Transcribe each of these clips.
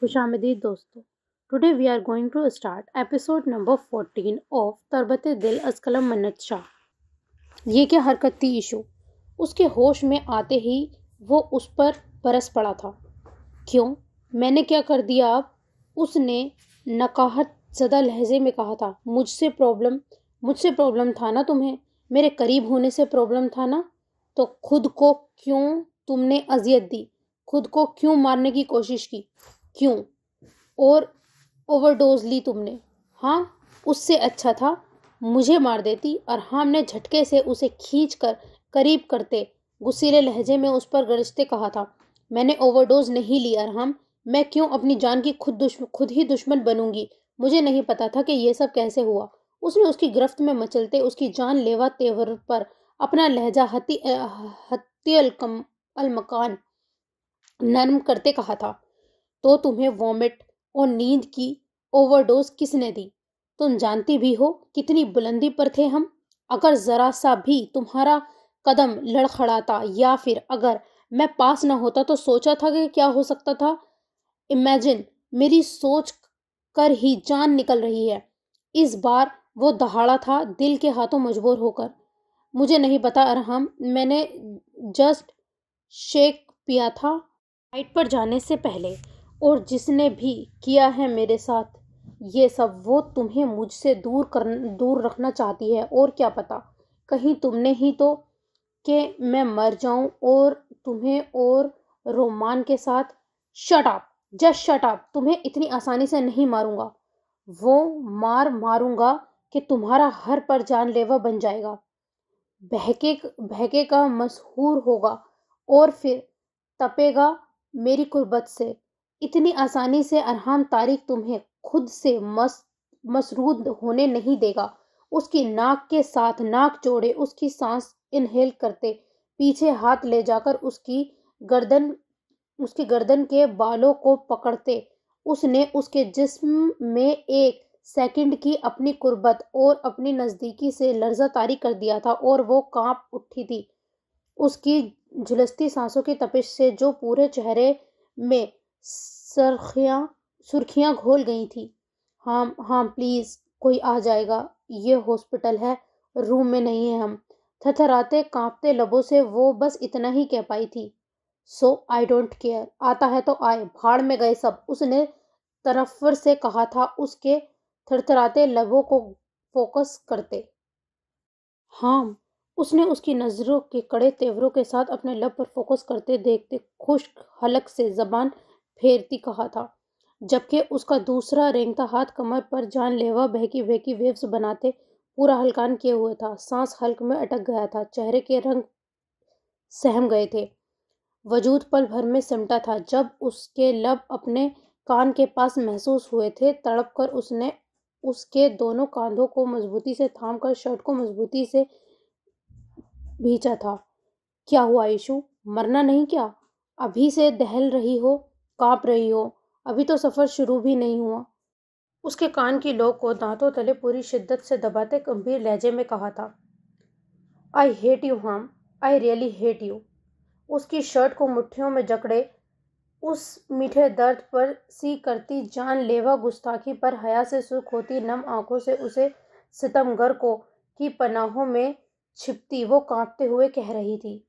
खुश आमदीद दोस्तों today we are going to start episode number fourteen of तरबत दिल असकलम मन्नत शाह ये क्या हरकत थी इशू उसके होश में आते ही वो उस पर बरस पड़ा था क्यों मैंने क्या कर दिया आप उसने नकाहत ज़दा लहजे में कहा था मुझसे प्रॉब्लम मुझसे प्रॉब्लम था ना तुम्हें मेरे करीब होने से प्रॉब्लम था ना तो खुद को क्यों तुमने अजियत दी खुद को क्यों मारने की कोशिश की क्यों और ओवरडोज ली तुमने हाँ उससे अच्छा था मुझे मार देती और हमने झटके से उसे खींच कर करीब करते गुस्सीले लहजे में उस पर गरजते कहा था मैंने ओवरडोज नहीं ली अरहम मैं क्यों अपनी जान की खुद दुश्म खुद ही दुश्मन बनूंगी मुझे नहीं पता था कि यह सब कैसे हुआ उसने उसकी गिरफ्त में मचलते उसकी जान लेवा तेवर पर अपना लहजा हती हती अलकम अलमकान नरम करते कहा था तो तुम्हें वॉमिट और नींद की ओवरडोज किसने दी तुम जानती भी हो कितनी बुलंदी पर थे हम अगर ज़रा सा भी तुम्हारा कदम लड़खड़ाता या फिर अगर मैं पास ना होता तो सोचा था कि क्या हो सकता था इमेजिन मेरी सोच कर ही जान निकल रही है इस बार वो दहाड़ा था दिल के हाथों मजबूर होकर मुझे नहीं पता अरहम मैंने जस्ट शेक पिया था फ्लाइट पर जाने से पहले और जिसने भी किया है मेरे साथ ये सब वो तुम्हें मुझसे दूर कर दूर रखना चाहती है और क्या पता कहीं तुमने ही तो कि मैं मर जाऊं और तुम्हें और रोमान के साथ shut up just shut up तुम्हें इतनी आसानी से नहीं मारूंगा वो मार मारूंगा कि तुम्हारा हर पर जानलेवा बन जाएगा बहके बहके का मशहूर होगा और फिर तपेगा मेरी कुर्बत से इतनी आसानी से अरहान तारिक तुम्हें खुद से मस मसरूद होने नहीं देगा उसकी नाक के साथ नाक जोड़े उसकी सांस इनहेल करते पीछे हाथ ले जाकर उसकी गर्दन उसकी गर्दन के बालों को पकड़ते उसने उसके जिस्म में एक सेकंड की अपनी कुर्बत और अपनी नज़दीकी से लर्जा तारी कर दिया था और वो कांप उठी थी उसकी झुलसती सांसों की तपिश से जो पूरे चेहरे में सरखियाँ सुर्खियाँ घोल गई थी हाँ हाँ प्लीज़ कोई आ जाएगा ये हॉस्पिटल है रूम में नहीं है हम थथराते कांपते लबों से वो बस इतना ही कह पाई थी सो आई डोंट केयर आता है तो आए भाड़ में गए सब उसने तरफर से कहा था उसके थरथराते लबों को फोकस करते हाँ उसने उसकी नज़रों के कड़े तेवरों के साथ अपने लब पर फोकस करते देखते खुश हलक से जबान फेरती कहा था जबकि उसका दूसरा रेंगता हाथ कमर पर जान लेवा बहकी बहकी वेव्स बनाते पूरा हलकान किए हुए था सांस हल्क में अटक गया था चेहरे के रंग सहम गए थे वजूद पल भर में सिमटा था जब उसके लब अपने कान के पास महसूस हुए थे तड़प कर उसने उसके दोनों कांधों को मजबूती से थाम कर शर्ट को मजबूती से भींचा था क्या हुआ यीशु मरना नहीं क्या अभी से दहल रही हो काँप रही हो अभी तो सफ़र शुरू भी नहीं हुआ उसके कान की लोग को दांतों तले पूरी शिद्दत से दबाते गंभीर लहजे में कहा था आई हेट यू हम आई रियली हेट यू उसकी शर्ट को मुट्ठियों में जकड़े उस मीठे दर्द पर सी करती जान लेवा गुस्ताखी पर हया से सुख होती नम आंखों से उसे सितमगर को की पनाहों में छिपती वो कांपते हुए कह रही थी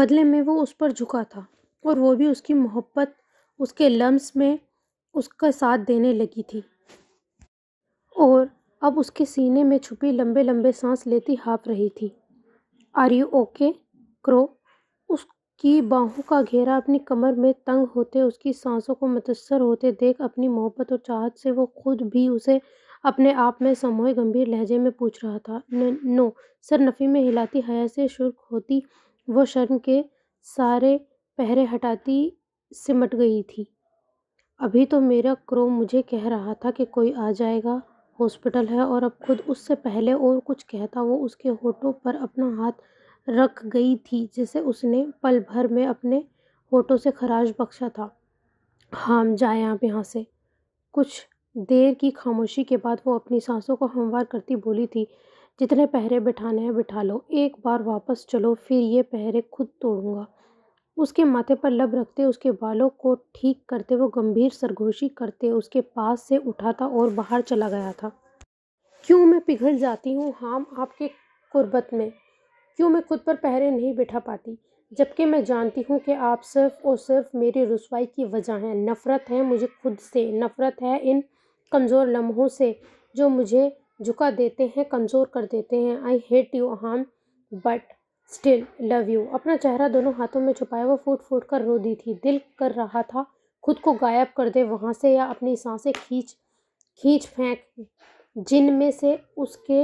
बदले में वो उस पर झुका था और वो भी उसकी मोहब्बत उसके लम्स में उसका साथ देने लगी थी और अब उसके सीने में छुपी लंबे लंबे सांस लेती हाँप रही थी आर यू ओके क्रो उसकी बाहों का घेरा अपनी कमर में तंग होते उसकी सांसों को मतसर होते देख अपनी मोहब्बत और चाहत से वो खुद भी उसे अपने आप में समूह गंभीर लहजे में पूछ रहा था न, नो सर नफ़ी में हिलाती हया से शुर्क होती वो शर्म के सारे पहरे हटाती सिमट गई थी अभी तो मेरा क्रो मुझे कह रहा था कि कोई आ जाएगा हॉस्पिटल है और अब खुद उससे पहले और कुछ कहता वो उसके होठों पर अपना हाथ रख गई थी जिसे उसने पल भर में अपने होठों से खराश बख्शा था हम जाए आप यहाँ से कुछ देर की खामोशी के बाद वो अपनी सांसों को हमवार करती बोली थी जितने पहरे बिठाने हैं बिठा लो एक बार वापस चलो फिर ये पहरे खुद तोड़ूंगा उसके माथे पर लब रखते उसके बालों को ठीक करते वो गंभीर सरगोशी करते उसके पास से उठा था और बाहर चला गया था क्यों मैं पिघल जाती हूँ हाम आपके कुर्बत में क्यों मैं खुद पर पहरे नहीं बिठा पाती जबकि मैं जानती हूँ कि आप सिर्फ और सिर्फ मेरी रसवाई की वजह हैं नफ़रत है मुझे खुद से नफ़रत है इन कमज़ोर लम्हों से जो मुझे झुका देते हैं कमज़ोर कर देते हैं आई हेट यू हाम बट स्टिल लव यू अपना चेहरा दोनों हाथों में छुपाए वो फूट फूट कर रो दी थी दिल कर रहा था खुद को गायब कर दे वहाँ से या अपनी सांसें खींच खींच फेंक जिन में से उसके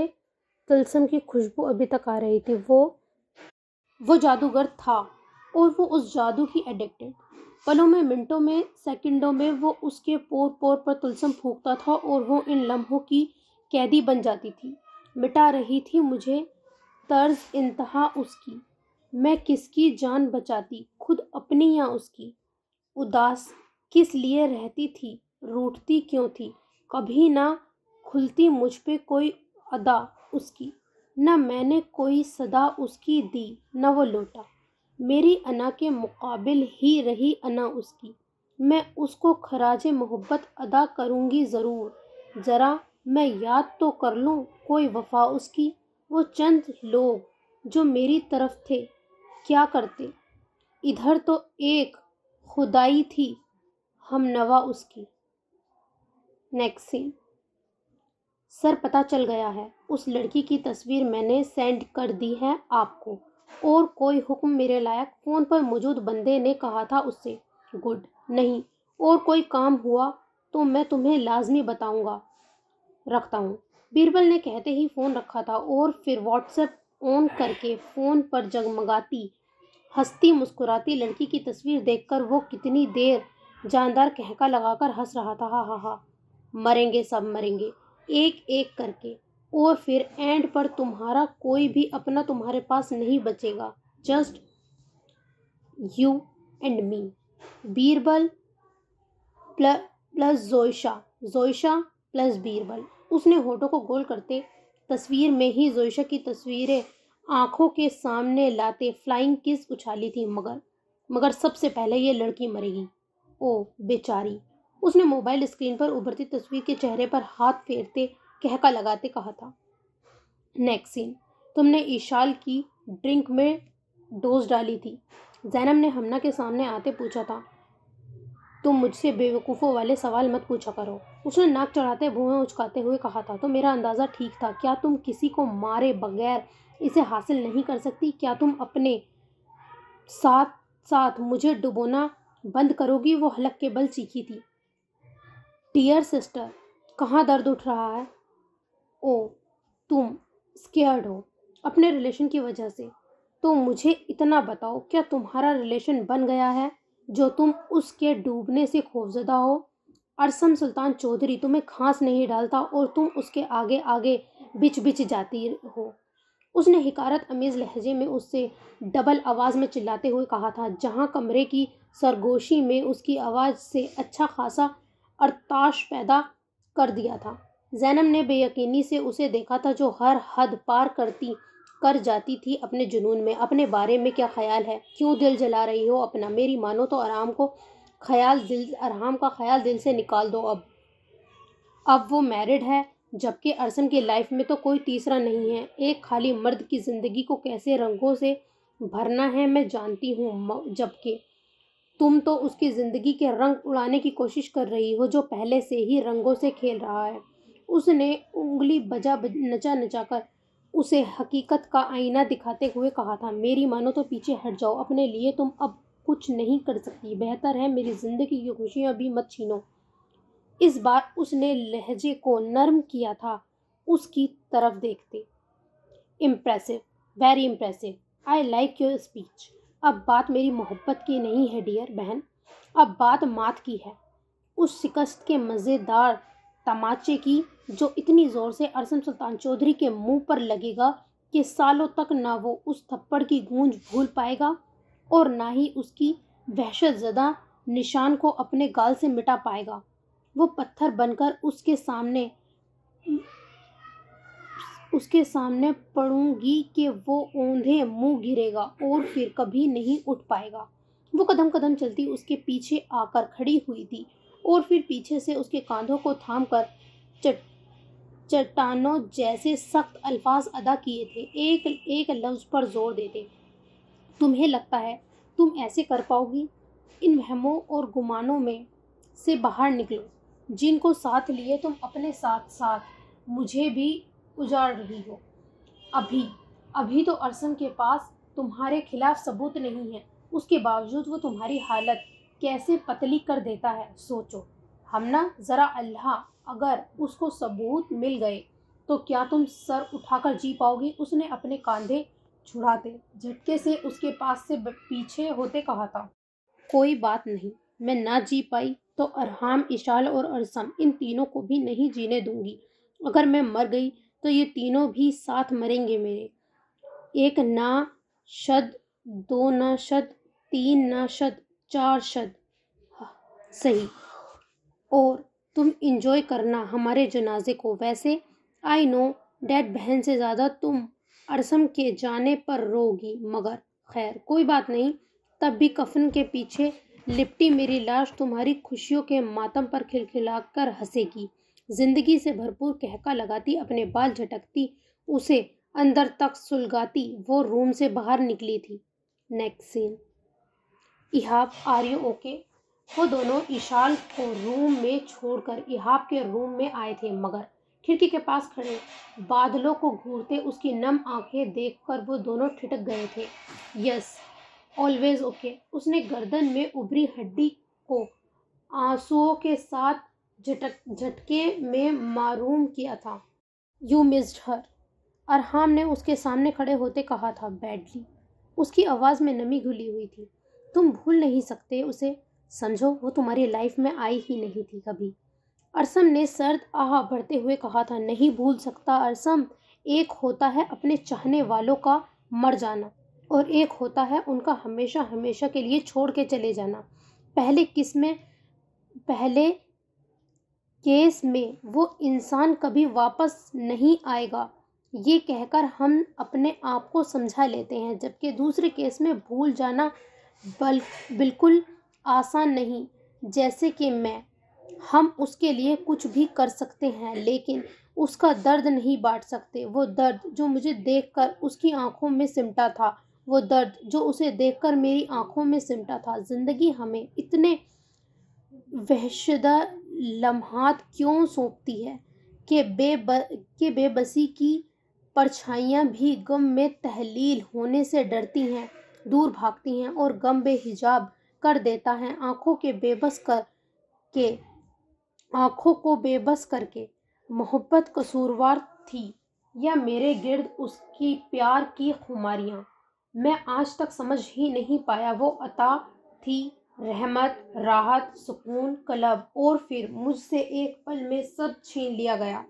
तलसम की खुशबू अभी तक आ रही थी वो वो जादूगर था और वो उस जादू की एडिक्टेड पलों में मिनटों में सेकंडों में वो उसके पोर पोर पर तुलसम फूकता था और वो इन लम्हों की कैदी बन जाती थी मिटा रही थी मुझे तर्ज इंतहा उसकी मैं किसकी जान बचाती खुद अपनी या उसकी उदास किस लिए रहती थी रूठती क्यों थी कभी ना खुलती मुझ पे कोई अदा उसकी न मैंने कोई सदा उसकी दी न वो लौटा मेरी अना के मुकाबिल ही रही अना उसकी मैं उसको खराज मोहब्बत अदा करूँगी ज़रूर ज़रा मैं याद तो कर लूँ कोई वफा उसकी वो चंद लोग जो मेरी तरफ थे क्या करते इधर तो एक खुदाई थी हम नवा उसकी नेक्स्ट सीन सर पता चल गया है उस लड़की की तस्वीर मैंने सेंड कर दी है आपको और कोई हुक्म मेरे लायक फ़ोन पर मौजूद बंदे ने कहा था उससे गुड नहीं और कोई काम हुआ तो मैं तुम्हें लाजमी बताऊंगा रखता हूँ बीरबल ने कहते ही फ़ोन रखा था और फिर व्हाट्सएप ऑन करके फ़ोन पर जगमगाती हंसती मुस्कुराती लड़की की तस्वीर देखकर वो कितनी देर जानदार कहका लगाकर हंस रहा था हा हा हा मरेंगे सब मरेंगे एक एक करके और फिर एंड पर तुम्हारा कोई भी अपना तुम्हारे पास नहीं बचेगा just you and me Birbal plus Joisha Joisha plus Birbal उसने होठों को गोल करते तस्वीर में ही जोइशा की तस्वीरें आंखों के सामने लाते फ्लाइंग किस उछाली थी मगर मगर सबसे पहले ये लड़की मरेगी ओ बेचारी उसने मोबाइल स्क्रीन पर उभरती तस्वीर के चेहरे पर हाथ फेरते कहका लगाते कहा था नेक्स्ट सीन तुमने ईशाल की ड्रिंक में डोज डाली थी जैनम ने हमना के सामने आते पूछा था तुम मुझसे बेवकूफ़ों वाले सवाल मत पूछा करो उसने नाक चढ़ाते भुएं उचकाते हुए कहा था तो मेरा अंदाज़ा ठीक था क्या तुम किसी को मारे बगैर इसे हासिल नहीं कर सकती क्या तुम अपने साथ साथ मुझे डुबोना बंद करोगी वो हलक के बल चीखी थी डियर सिस्टर कहाँ दर्द उठ रहा है ओ तुम स्केयर्ड हो अपने रिलेशन की वजह से तो मुझे इतना बताओ क्या तुम्हारा रिलेशन बन गया है जो तुम उसके डूबने से खौफजदा हो अरसम सुल्तान चौधरी तुम्हें खांस नहीं डालता और तुम उसके आगे आगे बिच बिच जाती हो उसने हिकारत अमीज़ लहजे में उससे डबल आवाज़ में चिल्लाते हुए कहा था जहाँ कमरे की सरगोशी में उसकी आवाज़ से अच्छा खासा अरताश पैदा कर दिया था जैनम ने बेयकीनी से उसे देखा था जो हर हद पार करती कर जाती थी अपने जुनून में अपने बारे में क्या ख्याल है क्यों दिल जला रही हो अपना मेरी मानो तो आराम को ख्याल दिल आराम का ख्याल दिल से निकाल दो अब अब वो मैरिड है जबकि अरसन की लाइफ में तो कोई तीसरा नहीं है एक खाली मर्द की ज़िंदगी को कैसे रंगों से भरना है मैं जानती हूँ जबकि तुम तो उसकी ज़िंदगी के रंग उड़ाने की कोशिश कर रही हो जो पहले से ही रंगों से खेल रहा है उसने उंगली बजा नचा नचा कर उसे हकीकत का आईना दिखाते हुए कहा था मेरी मानो तो पीछे हट जाओ अपने लिए तुम अब कुछ नहीं कर सकती बेहतर है मेरी ज़िंदगी की खुशियाँ भी मत छीनो इस बार उसने लहजे को नर्म किया था उसकी तरफ देखते impressive very impressive I like your speech अब बात मेरी मोहब्बत की नहीं है डियर बहन अब बात मात की है उस शिकस्त के मज़ेदार तमाचे की जो इतनी ज़ोर से अरसम सुल्तान चौधरी के मुंह पर लगेगा कि सालों तक ना वो उस थप्पड़ की गूंज भूल पाएगा और ना ही उसकी वहशत ज़दा निशान को अपने गाल से मिटा पाएगा वो पत्थर बनकर उसके सामने उसके सामने पड़ूंगी कि वो ओंधे मुंह घिरेगा और फिर कभी नहीं उठ पाएगा वो कदम कदम चलती उसके पीछे आकर खड़ी हुई थी और फिर पीछे से उसके कांधों को थाम कर चट चट्टानों जैसे सख्त अल्फाज अदा किए थे एक एक लफ्ज़ पर जोर देते तुम्हें लगता है तुम ऐसे कर पाओगी इन वहमों और गुमानों में से बाहर निकलो जिनको साथ लिए तुम अपने साथ साथ मुझे भी उजाड़ रही हो अभी अभी तो अरसम के पास तुम्हारे खिलाफ सबूत नहीं है उसके बावजूद वो तुम्हारी हालत कैसे पतली कर देता है सोचो हम ना ज़रा अल्लाह अगर उसको सबूत मिल गए तो क्या तुम सर उठाकर जी पाओगी उसने अपने कांधे छुड़ाते झटके से उसके पास से पीछे होते कहा था कोई बात नहीं मैं ना जी पाई तो अरहाम इशाल और अरसम इन तीनों को भी नहीं जीने दूंगी अगर मैं मर गई तो ये तीनों भी साथ मरेंगे मेरे एक ना शद दो ना शद तीन ना शद चार शब्द हाँ, सही और तुम इंजॉय करना हमारे जनाजे को वैसे आई नो डैड बहन से ज़्यादा तुम अरसम के जाने पर रोगी मगर खैर कोई बात नहीं तब भी कफन के पीछे लिपटी मेरी लाश तुम्हारी खुशियों के मातम पर खिलखिला कर हंसेगी जिंदगी से भरपूर कहका लगाती अपने बाल झटकती उसे अंदर तक सुलगाती वो रूम से बाहर निकली थी next scene Ihab are you okay वो दोनों ईशाल को रूम में छोड़कर इहाब के रूम में आए थे मगर खिड़की के पास खड़े बादलों को घूरते उसकी नम आंखें देखकर वो दोनों ठिटक गए थे यस ऑलवेज ओके उसने गर्दन में उभरी हड्डी को आंसुओं के साथ झटक झटके में मारूम किया था यू मिस्ड हर अरहाम ने उसके सामने खड़े होते कहा था बैडली उसकी आवाज़ में नमी घुली हुई थी तुम भूल नहीं सकते उसे समझो वो तुम्हारी लाइफ में आई ही नहीं थी कभी अरसम ने सर्द आह भरते हुए कहा था नहीं भूल सकता अरसम एक होता है अपने चाहने वालों का मर जाना और एक होता है उनका हमेशा हमेशा के लिए छोड़ के चले जाना पहले किस में पहले केस में वो इंसान कभी वापस नहीं आएगा ये कहकर हम अपने आप को समझा लेते हैं जबकि दूसरे केस में भूल जाना बल बिल्कुल आसान नहीं जैसे कि मैं हम उसके लिए कुछ भी कर सकते हैं लेकिन उसका दर्द नहीं बांट सकते वो दर्द जो मुझे देखकर उसकी आंखों में सिमटा था वो दर्द जो उसे देखकर मेरी आंखों में सिमटा था ज़िंदगी हमें इतने वहशदा लम्हात क्यों सौंपती है कि बेब के बेबसी की परछाइयाँ भी गम में तहलील होने से डरती हैं दूर भागती हैं और गम बेहिजाब कर देता है आँखों के बेबस कर के आँखों को बेबस करके मोहब्बत कसूरवार थी या मेरे गिर्द उसकी प्यार की खुमारियाँ मैं आज तक समझ ही नहीं पाया वो अता थी रहमत राहत सुकून कलब और फिर मुझसे एक पल में सब छीन लिया गया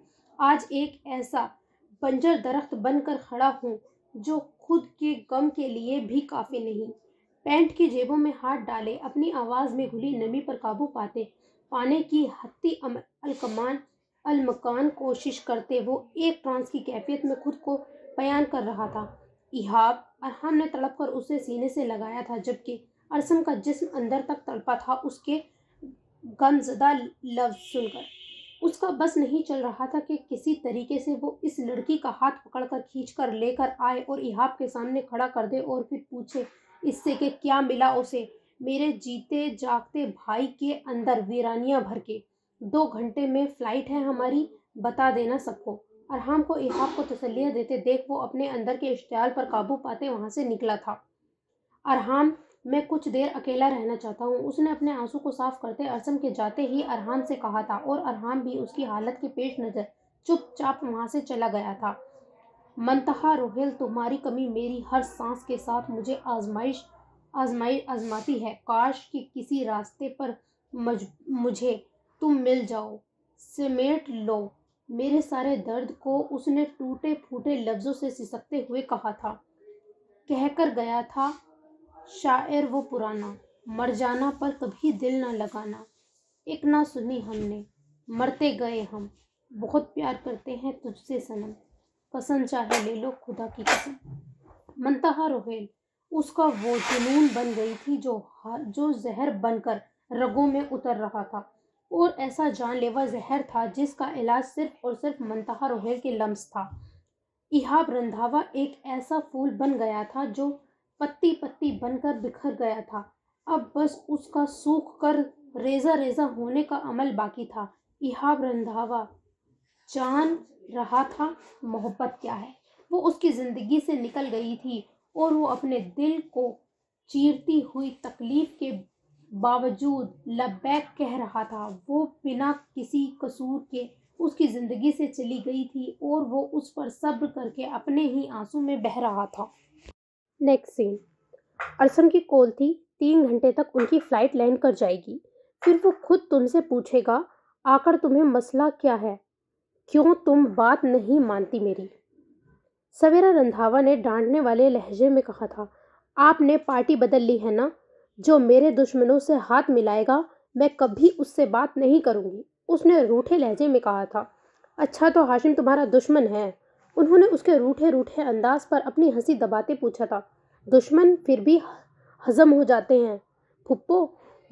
आज एक ऐसा बंजर दरख्त बनकर खड़ा हूँ जो खुद के गम के लिए भी काफ़ी नहीं पैंट की जेबों में हाथ डाले अपनी आवाज़ में घुली नमी पर काबू पाते पाने की हत्ती अलकमान अलमकान कोशिश करते वो एक ट्रांस की कैफियत में खुद को बयान कर रहा था इहाब अरहम ने तड़प कर उसे सीने से लगाया था जबकि अरसम का जिस्म अंदर तक तड़पा था उसके गमजदा लफ्ज सुनकर उसका बस नहीं चल रहा था कि किसी तरीके से वो इस लड़की का हाथ पकड़कर खींचकर लेकर आए और इहाब के सामने खड़ा कर दे और फिर पूछे इससे के क्या मिला उसे मेरे जीते जागते भाई के अंदर वीरानियां भर के दो घंटे में फ्लाइट है हमारी बता देना सबको अरहाम को इहाब को तसलियाँ देते देख वो अपने अंदर के इश्तियाल पर काबू पाते वहाँ से निकला था अरहाम मैं कुछ देर अकेला रहना चाहता हूँ उसने अपने आंसू को साफ करते अरसम के जाते ही अरहान से कहा था और अरहान भी उसकी हालत के पेश नज़र चुपचाप वहां से चला गया था मनतहा रोहेल तुम्हारी कमी मेरी हर सांस के साथ मुझे आजमाइश आजमाई आजमाती है काश कि किसी रास्ते पर मज, मुझे तुम मिल जाओ सिमेट लो मेरे सारे दर्द को उसने टूटे फूटे लफ्ज़ों से सिसकते हुए कहा था कहकर गया था शायर वो पुराना मर जाना पर कभी दिल ना लगाना एक ना सुनी हमने मरते गए हम बहुत प्यार करते हैं तुझसे सनम कसम चाहे ले लो खुदा की कसम मनतहा रोहेल उसका वो जुनून बन गई थी जो जो जहर बनकर रगों में उतर रहा था और ऐसा जानलेवा जहर था जिसका इलाज सिर्फ और सिर्फ मनतहा रोहेल के लम्स था इहाब रंधावा एक ऐसा फूल बन गया था जो पत्ती पत्ती बनकर बिखर गया था अब बस उसका सूख कर रेजा रेजा होने का अमल बाकी था इहाब रंधावा जान रहा था मोहब्बत क्या है वो उसकी ज़िंदगी से निकल गई थी और वो अपने दिल को चीरती हुई तकलीफ के बावजूद लबैक कह रहा था वो बिना किसी कसूर के उसकी ज़िंदगी से चली गई थी और वो उस पर सब्र करके अपने ही आंसू में बह रहा था नेक्स्ट सीन अरसन की कॉल थी तीन घंटे तक उनकी फ़्लाइट लैंड कर जाएगी फिर वो खुद तुमसे पूछेगा आकर तुम्हें मसला क्या है क्यों तुम बात नहीं मानती मेरी सवेरा रंधावा ने डांटने वाले लहजे में कहा था आपने पार्टी बदल ली है ना जो मेरे दुश्मनों से हाथ मिलाएगा मैं कभी उससे बात नहीं करूंगी उसने रूठे लहजे में कहा था अच्छा तो हाशिम तुम्हारा दुश्मन है उन्होंने उसके रूठे रूठे अंदाज पर अपनी हंसी दबाते पूछा था दुश्मन फिर भी हजम हो जाते हैं फुप्पो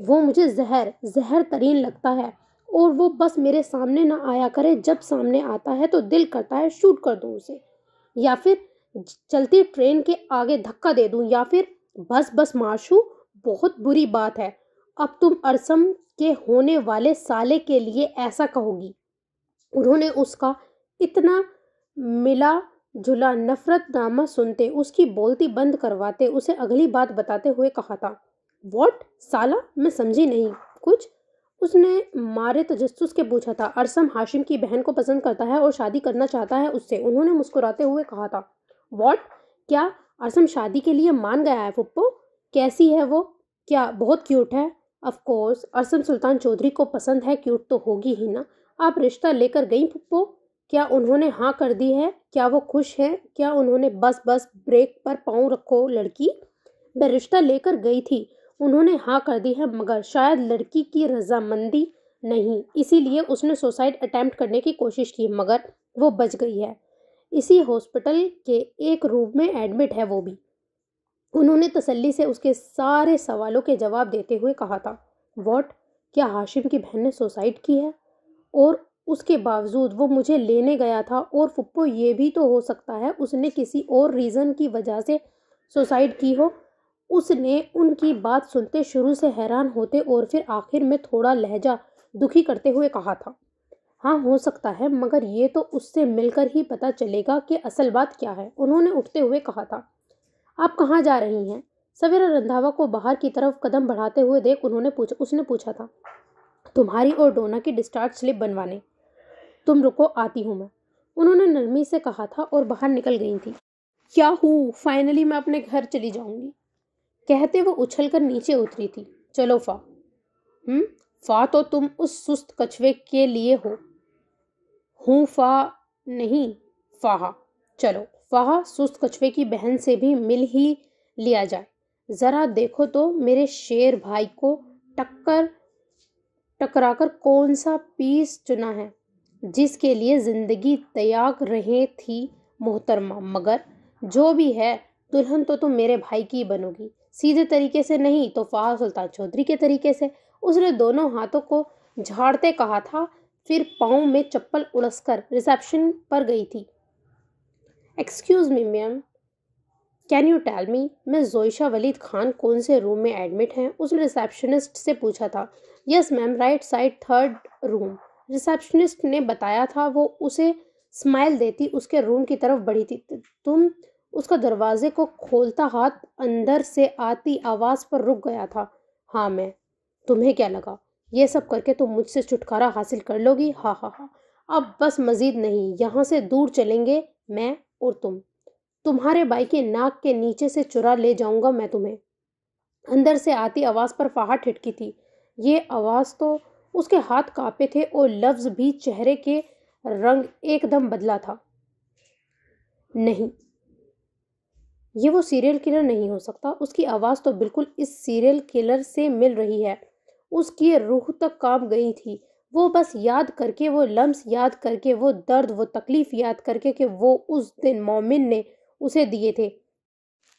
वो मुझे जहर जहर तरीन लगता है और वो बस मेरे सामने ना आया करे जब सामने आता है तो दिल करता है शूट कर दूँ उसे या फिर चलती ट्रेन के आगे धक्का दे दूँ या फिर बस बस मारशू बहुत बुरी बात है अब तुम अरसम के होने वाले साले के लिए ऐसा कहोगी उन्होंने उसका इतना मिला जुला नामा सुनते उसकी बोलती बंद करवाते उसे अगली बात बताते हुए कहा था वॉट साला मैं समझी नहीं कुछ उसने मारे तजस्स के पूछा था अरसम हाशिम की बहन को पसंद करता है और शादी करना चाहता है उससे उन्होंने मुस्कुराते हुए कहा था वॉट क्या अरसम शादी के लिए मान गया है फुप्पो कैसी है वो क्या बहुत क्यूट है अफकोर्स अरसम सुल्तान चौधरी को पसंद है क्यूट तो होगी ही ना आप रिश्ता लेकर गई फुप्पो क्या उन्होंने हाँ कर दी है क्या वो खुश है क्या उन्होंने बस बस ब्रेक पर पाँव रखो लड़की मैं रिश्ता लेकर गई थी उन्होंने हाँ कर दी है मगर शायद लड़की की रजामंदी नहीं इसीलिए उसने सुसाइड अटैम्प्ट करने की कोशिश की मगर वो बच गई है इसी हॉस्पिटल के एक रूम में एडमिट है वो भी उन्होंने तसल्ली से उसके सारे सवालों के जवाब देते हुए कहा था वॉट क्या हाशिम की बहन ने सुसाइड की है और उसके बावजूद वो मुझे लेने गया था और फुप्पो ये भी तो हो सकता है उसने किसी और रीज़न की वजह से सुसाइड की हो उसने उनकी बात सुनते शुरू से हैरान होते और फिर आखिर में थोड़ा लहजा दुखी करते हुए कहा था हाँ हो सकता है मगर ये तो उससे मिलकर ही पता चलेगा कि असल बात क्या है उन्होंने उठते हुए कहा था आप कहाँ जा रही हैं सवेरा रंधावा को बाहर की तरफ कदम बढ़ाते हुए देख उन्होंने पूछ उसने पूछा था तुम्हारी और डोना की डिस्चार्ज स्लिप बनवाने तुम रुको आती हूँ मैं उन्होंने नरमी से कहा था और बाहर निकल गई थी क्या हूँ फाइनली मैं अपने घर चली जाऊंगी कहते वो उछल कर नीचे उतरी थी चलो फा हम्म फा तो तुम उस सुस्त कछुए के लिए हो हूँ फा नहीं फाहा चलो फाहा सुस्त कछुए की बहन से भी मिल ही लिया जाए ज़रा देखो तो मेरे शेर भाई को टक्कर टकराकर कौन सा पीस चुना है जिसके लिए ज़िंदगी त्याग रहे थी मोहतरमा मगर जो भी है दुल्हन तो तुम मेरे भाई की बनोगी सीधे तरीके से नहीं तो फाह सुल्तान चौधरी के तरीके से उसने दोनों हाथों को झाड़ते कहा था फिर पाँव में चप्पल कर रिसेप्शन पर गई थी excuse me ma'am can you tell me मैं जोइशा वलीद खान कौन से रूम में एडमिट हैं उसने रिसेप्शनिस्ट से पूछा था yes ma'am right side third room receptionist ने बताया था वो उसे स्माइल देती उसके रूम की तरफ बढ़ी थी तुम उसका दरवाजे को खोलता हाथ अंदर से आती आवाज़ पर रुक गया था हाँ मैं तुम्हें क्या लगा ये सब करके तुम मुझसे छुटकारा हासिल कर लोगी हाँ हाँ हाँ अब बस मज़ीद नहीं यहाँ से दूर चलेंगे मैं और तुम तुम्हारे भाई के नाक के नीचे से चुरा ले जाऊंगा मैं तुम्हें अंदर से आती आवाज़ पर फाहा ठिटकी थी ये आवाज़ तो उसके हाथ कांपे थे और लफ्ज भी चेहरे के रंग एकदम बदला था नहीं ये वो सीरियल किलर नहीं हो सकता उसकी आवाज़ तो बिल्कुल इस सीरियल किलर से मिल रही है उसकी रूह तक काम गई थी वो बस याद करके वो लम्स याद करके वो दर्द वो तकलीफ़ याद करके कि वो उस दिन मोमिन ने उसे दिए थे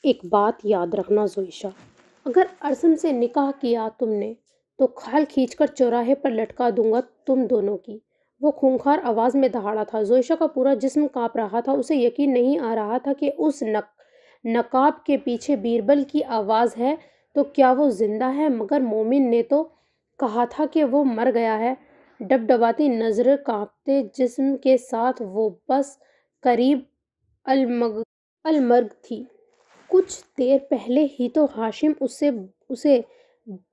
एक बात याद रखना जोईशा अगर अरसन से निकाह किया तुमने तो खाल खींचकर चौराहे पर लटका दूंगा तुम दोनों की वो खूंखार आवाज़ में दहाड़ा था जोशा का पूरा जिस्म काँप रहा था उसे यकीन नहीं आ रहा था कि उस नक नकाब के पीछे बीरबल की आवाज़ है तो क्या वो जिंदा है मगर मोमिन ने तो कहा था कि वो मर गया है डबडबाती नज़र कांपते जिस्म के साथ वो बस करीब अलमग अलमर्ग थी कुछ देर पहले ही तो हाशिम उससे उसे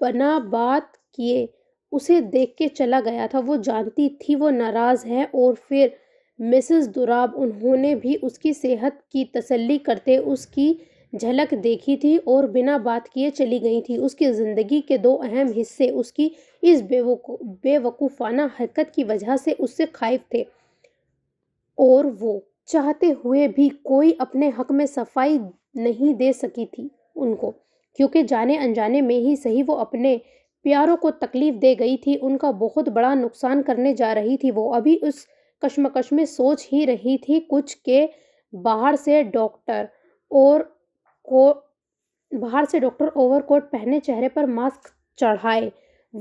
बना बात किए उसे देख के चला गया था वो जानती थी वो नाराज़ है और फिर मिसेस दुराब उन्होंने भी उसकी सेहत की तसल्ली करते उसकी झलक देखी थी और बिना बात किए चली गई थी उसकी ज़िंदगी के दो अहम हिस्से उसकी इस बेवकू बेवकूफ़ाना हरकत की वजह से उससे खाइफ थे और वो चाहते हुए भी कोई अपने हक में सफाई नहीं दे सकी थी उनको क्योंकि जाने अनजाने में ही सही वो अपने प्यारों को तकलीफ दे गई थी उनका बहुत बड़ा नुकसान करने जा रही थी वो अभी उस कश्मकश में सोच ही रही थी कुछ के बाहर से डॉक्टर और को बाहर से डॉक्टर ओवरकोट पहने चेहरे पर मास्क चढ़ाए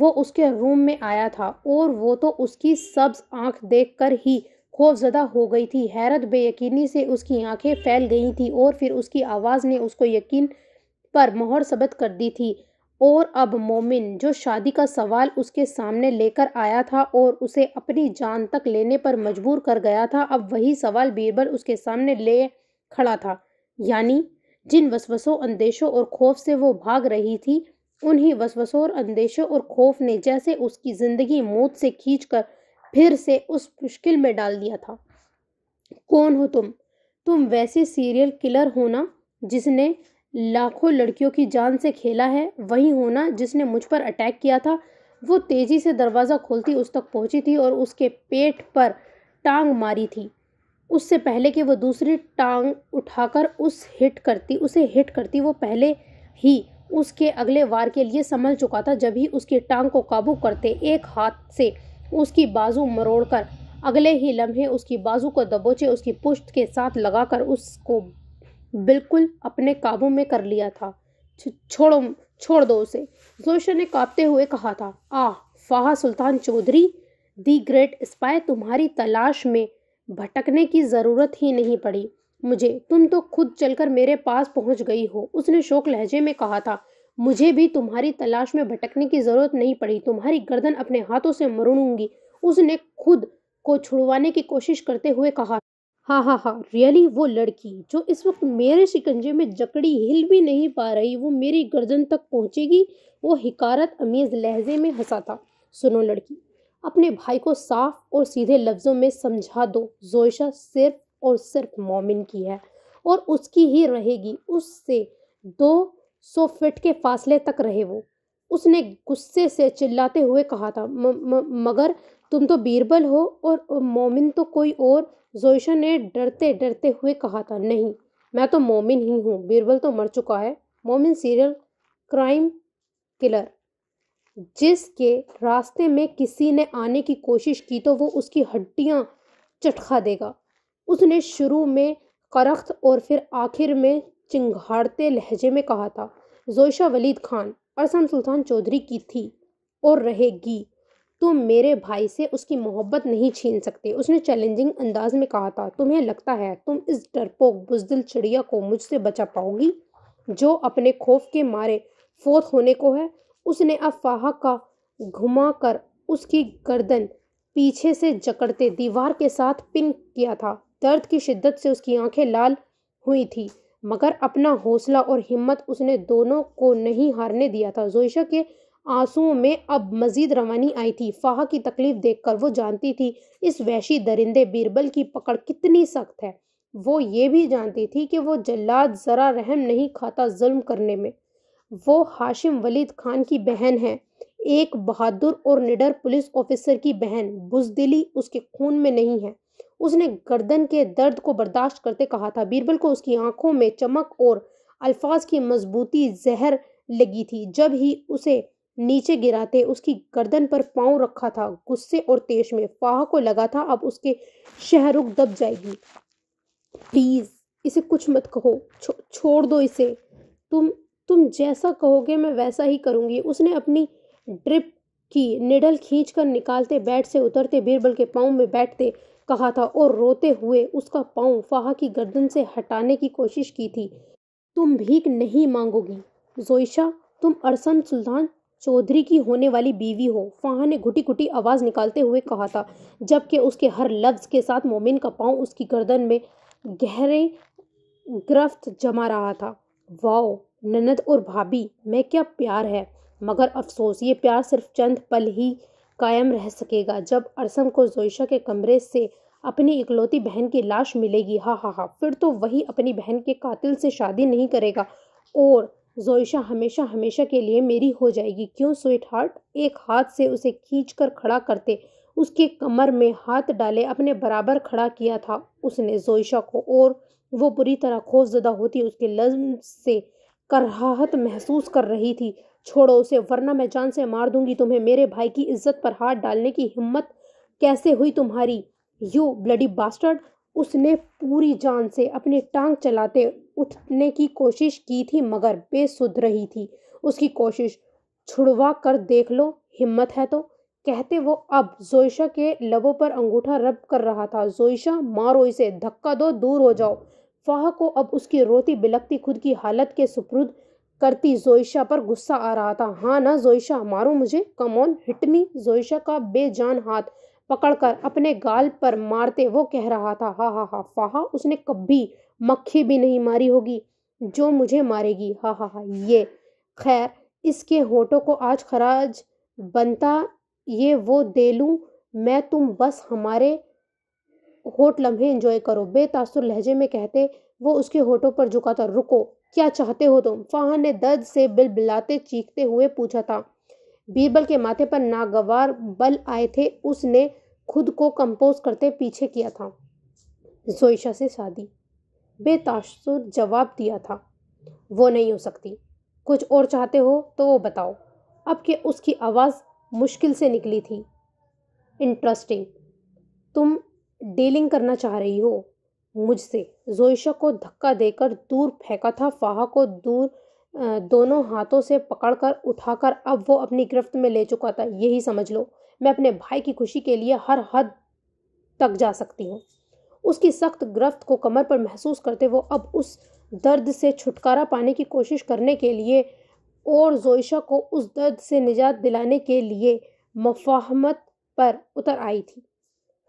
वो उसके रूम में आया था और वो तो उसकी सब्ज आंख देखकर ही खौफजदा हो गई थी हैरत बेयकीनी से उसकी आंखें फैल गई थी और फिर उसकी आवाज़ ने उसको यकीन पर मोहर सबत कर दी थी और अब मोमिन जो शादी का सवाल उसके सामने लेकर आया था और उसे अपनी जान तक लेने पर मजबूर कर गया था अब वही सवाल बीरबल उसके सामने ले खड़ा था यानी जिन वसवसों अंदेशों और खौफ से वो भाग रही थी उन्हीं वसवसों और अंदेशों और खौफ ने जैसे उसकी ज़िंदगी मौत से कर फिर से उस मुश्किल में डाल दिया था कौन हो तुम तुम वैसे सीरियल किलर हो ना जिसने लाखों लड़कियों की जान से खेला है वही होना जिसने मुझ पर अटैक किया था वो तेजी से दरवाज़ा खोलती उस तक पहुंची थी और उसके पेट पर टांग मारी थी उससे पहले कि वो दूसरी टांग उठाकर उस हिट करती उसे हिट करती वो पहले ही उसके अगले वार के लिए संभल चुका था जब ही उसकी टांग को काबू करते एक हाथ से उसकी बाजू मरोड़कर अगले ही लम्हे उसकी बाजू को दबोचे उसकी पुष्ट के साथ लगाकर उसको बिल्कुल अपने काबू में कर लिया था छोड़ो छोड़ दो उसे जोशा ने कांपते हुए कहा था आह फाहा सुल्तान चौधरी दी ग्रेट स्पाय तुम्हारी तलाश में भटकने की ज़रूरत ही नहीं पड़ी मुझे तुम तो खुद चलकर मेरे पास पहुंच गई हो उसने शोक लहजे में कहा था मुझे भी तुम्हारी तलाश में भटकने की ज़रूरत नहीं पड़ी तुम्हारी गर्दन अपने हाथों से मरूंगी उसने खुद को छुड़वाने की कोशिश करते हुए कहा हाँ हाँ हाँ रियली वो लड़की जो इस वक्त मेरे शिकंजे में जकड़ी हिल भी नहीं पा रही वो मेरी गर्दन तक पहुंचेगी वो हिकारत अमीज लहजे में हंसा था सुनो लड़की अपने भाई को साफ और सीधे लफ्ज़ों में समझा दो जोशा सिर्फ और सिर्फ मोमिन की है और उसकी ही रहेगी उससे दो सौ फिट के फासले तक रहे वो उसने गुस्से से चिल्लाते हुए कहा था म, म, मगर तुम तो बीरबल हो और मोमिन तो कोई और जोईशा ने डरते डरते हुए कहा था नहीं मैं तो मोमिन ही हूँ बीरबल तो मर चुका है मोमिन सीरियल क्राइम किलर जिसके रास्ते में किसी ने आने की कोशिश की तो वो उसकी हड्डियाँ चटखा देगा उसने शुरू में करख्त और फिर आखिर में चिंगाड़ते लहजे में कहा था जोईशा वलीद खान और सुल्तान चौधरी की थी और रहेगी तुम तो मेरे भाई से उसकी मोहब्बत नहीं छीन सकते उसने चैलेंजिंग अंदाज में कहा था तुम्हें लगता है तुम इस डरपोक बुजदिल चिड़िया को मुझसे बचा पाओगी जो अपने खौफ के मारे फोत होने को है उसने अफवाह का घुमाकर उसकी गर्दन पीछे से जकड़ते दीवार के साथ पिन किया था दर्द की शिद्दत से उसकी आंखें लाल हुई थी मगर अपना हौसला और हिम्मत उसने दोनों को नहीं हारने दिया था जोइशा के आंसुओं में अब मजीद रवानी आई थी फाह की तकलीफ देखकर वो जानती थी इस वैशी दरिंदे बीरबल की पकड़ कितनी सख्त है वो ये भी जानती थी कि वो जल्लाद ज़रा रहम नहीं खाता जुल्म करने में वो हाशिम वलीद खान की बहन है एक बहादुर और निडर पुलिस ऑफिसर की बहन बुजदिली उसके खून में नहीं है उसने गर्दन के दर्द को बर्दाश्त करते कहा था बीरबल को उसकी आंखों में चमक और अल्फाज की मजबूती जहर लगी थी जब ही उसे नीचे गिराते उसकी गर्दन पर पांव रखा था गुस्से और तेज में फाह को लगा था अब उसके शहरुख दब जाएगी प्लीज इसे कुछ मत कहो छो, छोड़ दो इसे तुम तुम जैसा कहोगे मैं वैसा ही करूंगी उसने अपनी ड्रिप की निडल खींच कर निकालते बैठ से उतरते बीरबल के पाँव में बैठते कहा था और रोते हुए उसका पाँव फाहा की गर्दन से हटाने की कोशिश की थी तुम भीख नहीं मांगोगी जोईशा तुम अरसन सुल्तान चौधरी की होने वाली बीवी हो फाहा ने घुटी घुटी आवाज़ निकालते हुए कहा था जबकि उसके हर लफ्ज़ के साथ मोमिन का पाँव उसकी गर्दन में गहरे ग्रफ्त जमा रहा था वाओ ननद और भाभी मैं क्या प्यार है मगर अफसोस ये प्यार सिर्फ चंद पल ही कायम रह सकेगा जब अरसम को जोशा के कमरे से अपनी इकलौती बहन की लाश मिलेगी हा हा हा फिर तो वही अपनी बहन के कातिल से शादी नहीं करेगा और जोइशा हमेशा हमेशा के लिए मेरी हो जाएगी क्यों स्वीट हार्ट एक हाथ से उसे खींच कर खड़ा करते उसके कमर में हाथ डाले अपने बराबर खड़ा किया था उसने जोइशा को और वो बुरी तरह खौफजदा होती उसके लज्म से करहाहत महसूस कर रही थी छोड़ो उसे वरना मैं जान से मार दूंगी तुम्हें मेरे भाई की इज्जत पर हाथ डालने की हिम्मत कैसे हुई तुम्हारी यू ब्लडी बास्टर्ड उसने पूरी जान से अपनी टांग चलाते उठने की कोशिश की थी मगर बेसुध रही थी उसकी कोशिश छुड़वा कर देख लो हिम्मत है तो कहते वो अब जोइशा के लबों पर अंगूठा रब कर रहा था जोइशा मारो इसे धक्का दो दूर हो जाओ फाह को अब उसकी रोती बिलकती खुद की हालत के सुपुर्द करती जोइशा पर गुस्सा आ रहा था हाँ ना जोइशा मारो मुझे कमोन हिटमी जोइशा का बेजान हाथ पकड़कर अपने गाल पर मारते वो कह रहा था हा हा हा फाहा उसने कभी मक्खी भी नहीं मारी होगी जो मुझे मारेगी हा हा हा ये खैर इसके होठों को आज खराज बनता ये वो दे लूँ मैं तुम बस हमारे होठ लम्हे इंजॉय करो बेतासुर लहजे में कहते वो उसके होठों पर झुका था रुको क्या चाहते हो तुम फाहा ने दर्द से बिल बिलाते चीखते हुए पूछा था बीरबल के माथे पर नागवार बल आए थे उसने खुद को कंपोज करते पीछे किया था जोईशा से शादी बेताशुर तो जवाब दिया था वो नहीं हो सकती कुछ और चाहते हो तो वो बताओ अब कि उसकी आवाज़ मुश्किल से निकली थी इंटरेस्टिंग तुम डीलिंग करना चाह रही हो मुझसे जोईशा को धक्का देकर दूर फेंका था फाहा को दूर दोनों हाथों से पकड़कर उठाकर अब वो अपनी गिरफ्त में ले चुका था यही समझ लो मैं अपने भाई की खुशी के लिए हर हद तक जा सकती हूँ उसकी सख्त गिरफ्त को कमर पर महसूस करते वो अब उस दर्द से छुटकारा पाने की कोशिश करने के लिए और जोइशा को उस दर्द से निजात दिलाने के लिए मफाहमत पर उतर आई थी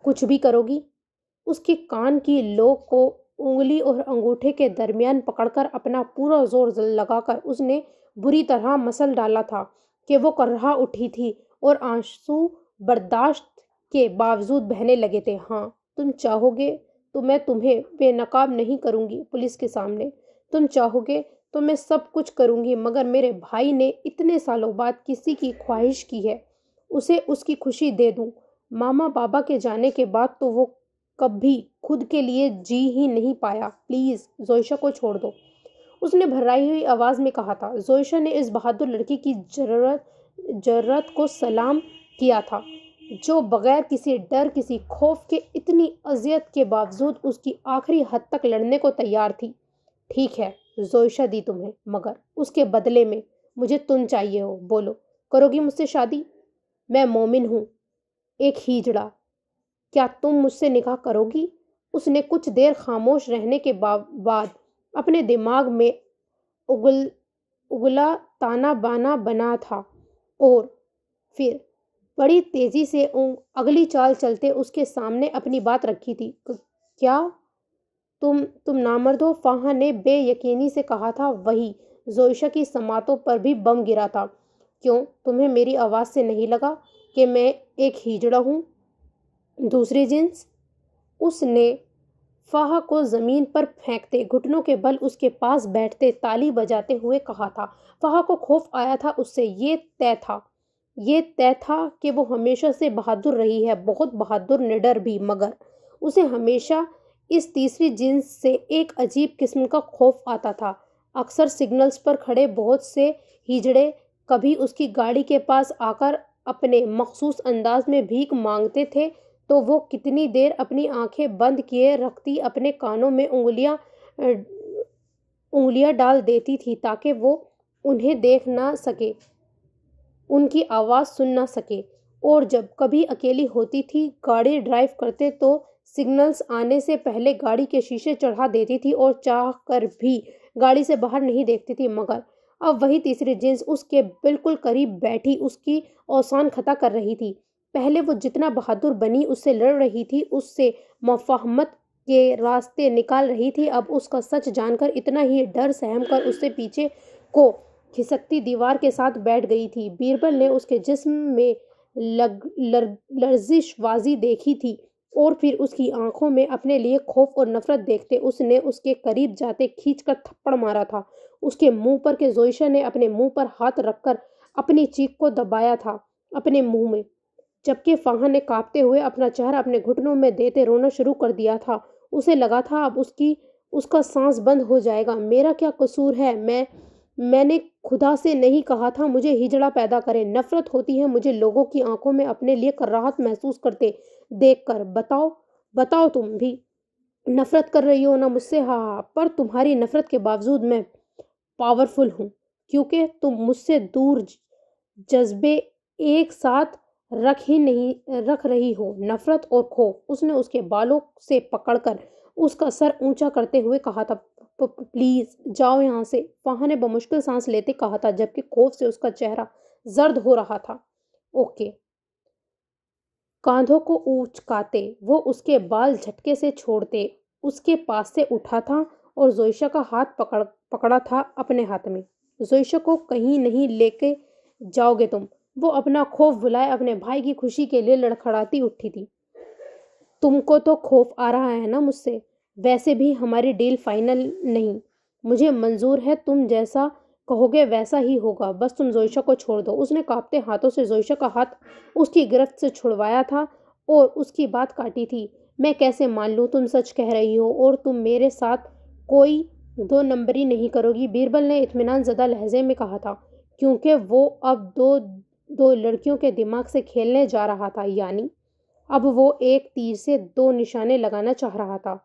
कुछ भी करोगी उसके कान की लो को उंगली और अंगूठे के दरमियान पकड़कर अपना पूरा जोर लगाकर उसने बुरी तरह मसल डाला था कि वो कर्रा उठी थी और आंसू बर्दाश्त के बावजूद बहने लगे थे हाँ तुम चाहोगे तो मैं तुम्हें बेनकाब नहीं करूँगी पुलिस के सामने तुम चाहोगे तो मैं सब कुछ करूँगी मगर मेरे भाई ने इतने सालों बाद किसी की ख्वाहिश की है उसे उसकी खुशी दे दूँ मामा बाबा के जाने के बाद तो वो कभी खुद के लिए जी ही नहीं पाया प्लीज़ जोयशा को छोड़ दो उसने भर्राई हुई आवाज़ में कहा था जोयशा ने इस बहादुर लड़की की जरूरत जरूरत को सलाम किया था जो बगैर किसी डर किसी खौफ के इतनी अजियत के बावजूद उसकी आखिरी हद तक लड़ने को तैयार थी ठीक है जोशा दी तुम्हें मगर उसके बदले में मुझे तुम चाहिए हो बोलो करोगी मुझसे शादी मैं मोमिन हूँ एक हीजड़ा क्या तुम मुझसे निकाह करोगी उसने कुछ देर खामोश रहने के बाद अपने दिमाग में उगल उगला ताना बाना बना था और फिर बड़ी तेजी से अगली चाल चलते उसके सामने अपनी बात रखी थी क्या तुम तुम नामर्द हो फाहा ने बेयकीनी से कहा था वही जोशा की समातों पर भी बम गिरा था क्यों तुम्हें मेरी आवाज़ से नहीं लगा कि मैं एक हिजड़ा हूँ दूसरी जिन्स उसने फाहा को ज़मीन पर फेंकते घुटनों के बल उसके पास बैठते ताली बजाते हुए कहा था फाहा को खौफ आया था उससे ये तय था ये तय था कि वो हमेशा से बहादुर रही है बहुत बहादुर निडर भी मगर उसे हमेशा इस तीसरी जींस से एक अजीब किस्म का खौफ आता था अक्सर सिग्नल्स पर खड़े बहुत से हिजड़े कभी उसकी गाड़ी के पास आकर अपने मखसूस अंदाज में भीख मांगते थे तो वो कितनी देर अपनी आंखें बंद किए रखती अपने कानों में उंगलियां उंगलियां डाल देती थी ताकि वो उन्हें देख ना सके उनकी आवाज़ सुन ना सके और जब कभी अकेली होती थी गाड़ी ड्राइव करते तो सिग्नल्स आने से पहले गाड़ी के शीशे चढ़ा देती थी और चाह कर भी गाड़ी से बाहर नहीं देखती थी मगर अब वही तीसरी जींस उसके बिल्कुल करीब बैठी उसकी औसान खता कर रही थी पहले वो जितना बहादुर बनी उससे लड़ रही थी उससे मफाहमत के रास्ते निकाल रही थी अब उसका सच जानकर इतना ही डर सहम कर उससे पीछे को खिसकती दीवार के साथ बैठ गई थी बीरबल ने उसके जिस्म में लग लर, लर्जिशबाजी देखी थी और फिर उसकी आंखों में अपने लिए खौफ और नफरत देखते उसने उसके करीब जाते खींच कर थप्पड़ मारा था उसके मुंह पर के जोइशा ने अपने मुंह पर हाथ रखकर अपनी चीख को दबाया था अपने मुंह में जबकि फाहा ने कांपते हुए अपना चेहरा अपने घुटनों में देते रोना शुरू कर दिया था उसे लगा था अब उसकी उसका सांस बंद हो जाएगा मेरा क्या कसूर है मैं मैंने खुदा से नहीं कहा था मुझे हिजड़ा पैदा करे नफरत होती है मुझे लोगों की आंखों में अपने लिए कराहत महसूस करते देख कर बताओ बताओ तुम भी नफरत कर रही हो ना मुझसे हाँ, हाँ पर तुम्हारी नफरत के बावजूद मैं पावरफुल हूँ क्योंकि तुम मुझसे दूर जज्बे एक साथ रख ही नहीं रख रही हो नफरत और खो उसने उसके बालों से पकड़कर उसका सर ऊंचा करते हुए कहा था प्लीज जाओ यहाँ से वहां ने बमुश्किल सांस लेते कहा था जबकि खौफ से उसका चेहरा जर्द हो रहा था ओके कांधों को ऊंचकाते वो उसके बाल झटके से छोड़ते उसके पास से उठा था और जोईशा का हाथ पकड़ पकड़ा था अपने हाथ में जोईशा को कहीं नहीं लेके जाओगे तुम वो अपना खौफ बुलाए अपने भाई की खुशी के लिए लड़खड़ाती उठी थी तुमको तो खौफ आ रहा है ना मुझसे वैसे भी हमारी डील फाइनल नहीं मुझे मंजूर है तुम जैसा कहोगे वैसा ही होगा बस तुम जोइशा को छोड़ दो उसने कांपते हाथों से जोइशा का हाथ उसकी गिरफ्त से छुड़वाया था और उसकी बात काटी थी मैं कैसे मान लूँ तुम सच कह रही हो और तुम मेरे साथ कोई दो नंबरी नहीं करोगी बीरबल ने इतमान ज़दा लहजे में कहा था क्योंकि वो अब दो दो लड़कियों के दिमाग से खेलने जा रहा था यानी अब वो एक तीर से दो निशाने लगाना चाह रहा था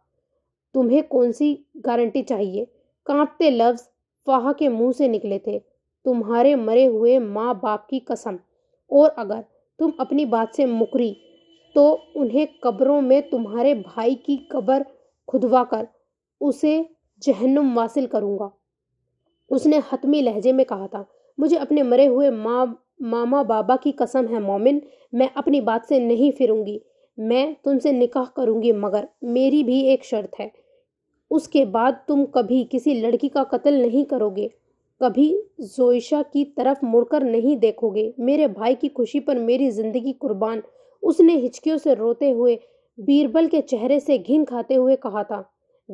तुम्हें कौन सी गारंटी चाहिए कांपते लफ्ज फाहा के मुंह से निकले थे तुम्हारे मरे हुए माँ बाप की कसम और अगर तुम अपनी बात से मुकरी तो उन्हें कब्रों में तुम्हारे भाई की कब्र खुदवा कर उसे जहन्नुम वासिल करूँगा उसने हतमी लहजे में कहा था मुझे अपने मरे हुए माँ मामा बाबा की कसम है मोमिन मैं अपनी बात से नहीं फिरूंगी मैं तुमसे निकाह करूंगी मगर मेरी भी एक शर्त है उसके बाद तुम कभी किसी लड़की का कत्ल नहीं करोगे कभी जोइशा की तरफ मुड़कर नहीं देखोगे मेरे भाई की खुशी पर मेरी जिंदगी कुर्बान उसने हिचकियों से रोते हुए बीरबल के चेहरे से घिन खाते हुए कहा था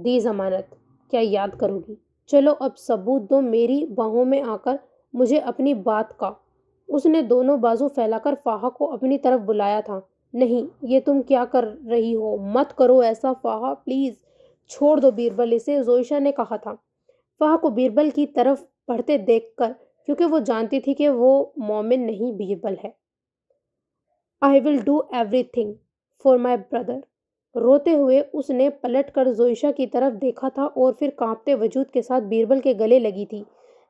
दी जमानत क्या याद करोगी चलो अब सबूत दो मेरी बाहों में आकर मुझे अपनी बात का उसने दोनों बाजू फैलाकर फाहा को अपनी तरफ बुलाया था नहीं ये तुम क्या कर रही हो मत करो ऐसा फाहा प्लीज़ छोड़ दो बीरबल इसे जोईशा ने कहा था फाह को बीरबल की तरफ बढ़ते देखकर क्योंकि वो जानती थी कि वो मोमिन नहीं बीरबल है I will do everything for my brother रोते हुए उसने पलट कर जोईशा की तरफ देखा था और फिर कांपते वजूद के साथ बीरबल के गले लगी थी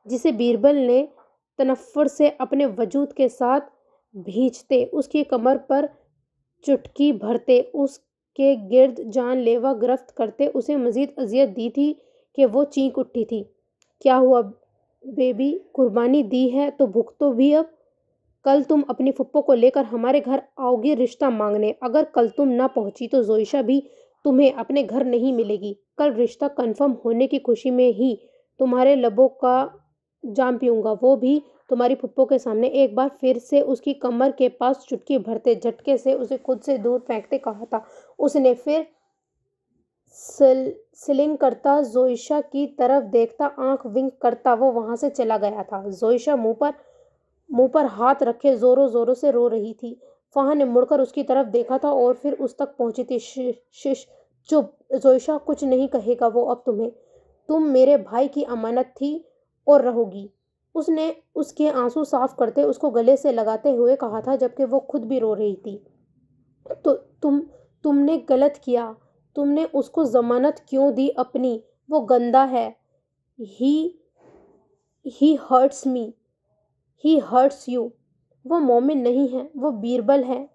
जिसे बीरबल ने तनफ़र से अपने वजूद के साथ भींचते उसकी कमर पर चुटकी भरते उसके के गिर्द जानलेवा गिरफ्त करते उसे मजीद अजियत दी थी कि वो चीख उठी थी क्या हुआ बेबी कुर्बानी दी है तो भुगतो भी अब कल तुम अपनी फुप्पो को लेकर हमारे घर आओगी रिश्ता मांगने अगर कल तुम ना पहुंची तो जोईशा भी तुम्हें अपने घर नहीं मिलेगी कल रिश्ता कंफर्म होने की खुशी में ही तुम्हारे लबों का जाम पीऊँगा वो भी तुम्हारी पुप्पो के सामने एक बार फिर से उसकी कमर के पास चुटकी भरते झटके से उसे खुद से दूर फेंकते कहा था उसने फिर सिल, सिलिंग करता जोइशा की तरफ देखता आंख विंक करता वो वहां से चला गया था जोइशा मुंह पर मुंह पर हाथ रखे जोरों जोरों से रो रही थी फाहा ने मुड़कर उसकी तरफ देखा था और फिर उस तक पहुंची थी शिश, शिश चुप जोइशा कुछ नहीं कहेगा वो अब तुम्हें तुम मेरे भाई की अमानत थी और रहोगी उसने उसके आंसू साफ करते उसको गले से लगाते हुए कहा था जबकि वो खुद भी रो रही थी तो तुम तुमने गलत किया तुमने उसको जमानत क्यों दी अपनी वो गंदा है ही he hurts me he hurts you वो मोमिन नहीं है वो बीरबल है